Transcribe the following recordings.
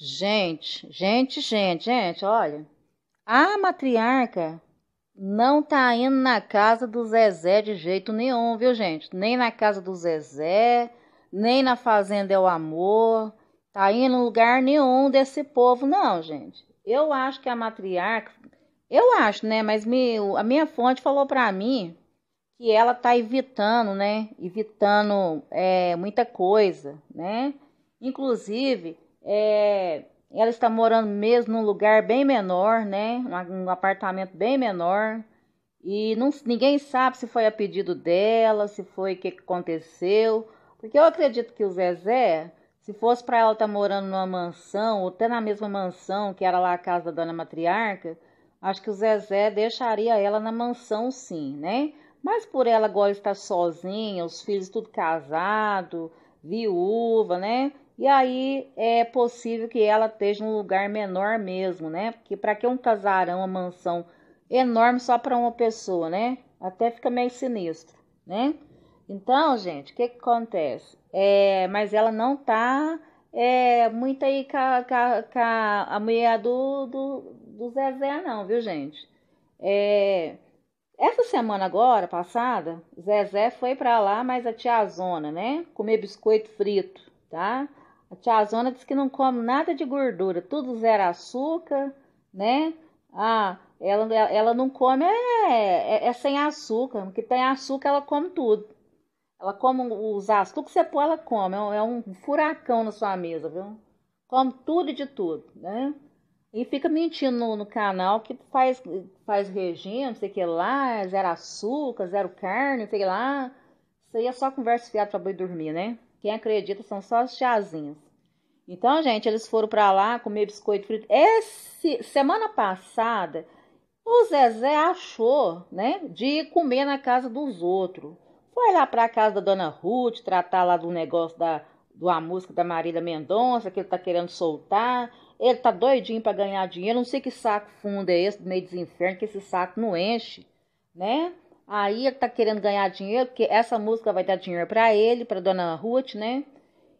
Gente, gente, gente, gente, olha. A matriarca não tá indo na casa do Zezé de jeito nenhum, viu, gente? Nem na casa do Zezé, nem na Fazenda é o Amor. Tá indo em lugar nenhum desse povo, não, gente. Eu acho que a matriarca. Eu acho, né? Mas me, a minha fonte falou para mim que ela tá evitando, né? Evitando é, muita coisa, né? Inclusive é, ela está morando mesmo num lugar bem menor, né? Um, apartamento bem menor. E não, ninguém sabe se foi a pedido dela, se foi o que aconteceu. Porque eu acredito que o Zezé, se fosse para ela estar tá morando numa mansão, ou até na mesma mansão que era lá a casa da dona matriarca, acho que o Zezé deixaria ela na mansão sim, né? Mas por ela agora estar sozinha, os filhos tudo casado, viúva, né? E aí é possível que ela esteja num lugar menor mesmo, né? Porque para que um casarão, uma mansão enorme só para uma pessoa, né? Até fica meio sinistro, né? Então, gente, o que, que acontece? É, mas ela não tá é, muito aí com a, com a mulher do, do, do Zezé, não, viu, gente? É, essa semana agora, passada, Zezé foi para lá, mas a tia Zona, né? Comer biscoito frito, tá? A tia Zona diz que não come nada de gordura, tudo zero açúcar, né? Ah, ela, ela não come, é, é, é sem açúcar, porque tem açúcar ela come tudo. Ela come os açúcar, tudo que você põe ela come, é, é um, furacão na sua mesa, viu? Come tudo e de tudo, né? E fica mentindo no, no, canal que faz, faz regime, não sei o que lá, zero açúcar, zero carne, não sei o que lá. Isso aí é só conversa fiada pra boi dormir, né? Quem acredita são só os tiazinhas. Então, gente, eles foram para lá comer biscoito frito. Esse, semana passada, o Zezé achou, né, de ir comer na casa dos outros. Foi lá para a casa da dona Ruth, tratar lá do negócio da do a música da Marília Mendonça, que ele tá querendo soltar. Ele tá doidinho para ganhar dinheiro. Não sei que saco fundo é esse do meio dos infernos, que esse saco não enche, né? Aí ele tá querendo ganhar dinheiro, porque essa música vai dar dinheiro para ele, para dona Ruth, né?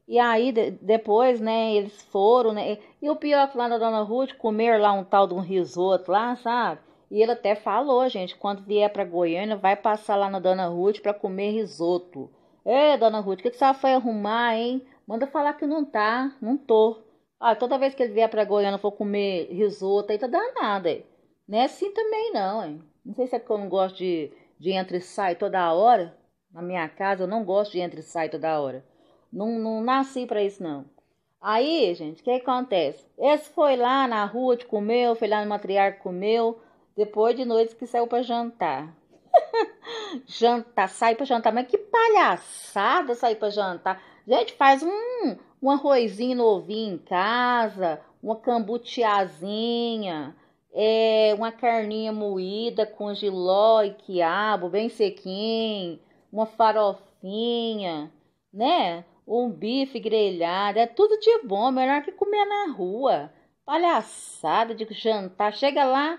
E aí de, depois, né, eles foram, né? E o pior é que lá na dona Ruth comer lá um tal de um risoto lá, sabe? E ele até falou, gente, quando vier para Goiânia, vai passar lá na dona Ruth para comer risoto. É, dona Ruth, o que, que você foi arrumar, hein? Manda falar que não tá, não tô. Ah, toda vez que ele vier para Goiânia for comer risoto, aí tá danada, hein? É. Não é assim também não, hein? É. Não sei se é que eu não gosto de de entra e sai toda hora. Na minha casa eu não gosto de entra e sai toda hora. Não, não nasci para isso não. Aí, gente, o que acontece? Esse foi lá na rua te comeu, foi lá no matriarca comeu, depois de noite que saiu para jantar. jantar, sai para jantar, mas que palhaçada sair para jantar. Gente, faz um, um arrozinho novinho em casa, uma cambutiazinha é, uma carninha moída com giló e quiabo, bem sequinho, uma farofinha, né? Um bife grelhado, é tudo de bom, melhor que comer na rua. Palhaçada de jantar, chega lá,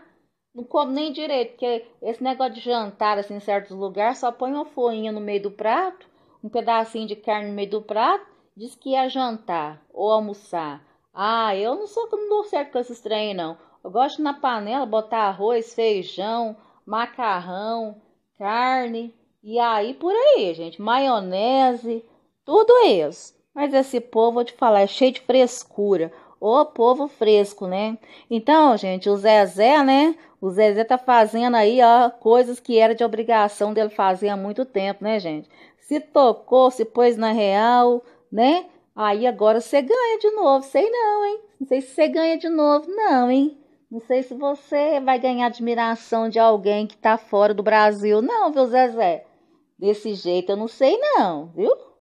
não come nem direito, porque esse negócio de jantar assim, em certos lugares só põe uma folhinha no meio do prato, um pedacinho de carne no meio do prato, diz que é jantar ou almoçar. Ah, eu não sou não dou certo com esses trem não. Eu gosto na panela botar arroz, feijão, macarrão, carne e aí por aí, gente, maionese, tudo isso. Mas esse povo, vou te falar, é cheio de frescura. O povo fresco, né? Então, gente, o Zezé, né? O Zezé tá fazendo aí, ó, coisas que era de obrigação dele fazer há muito tempo, né, gente? Se tocou, se pôs na real, né? Aí agora você ganha de novo. Sei não, hein? Não sei se você ganha de novo, não, hein? Não sei se você vai ganhar admiração de alguém que está fora do Brasil, não, viu, Zezé? Desse jeito eu não sei, não, viu?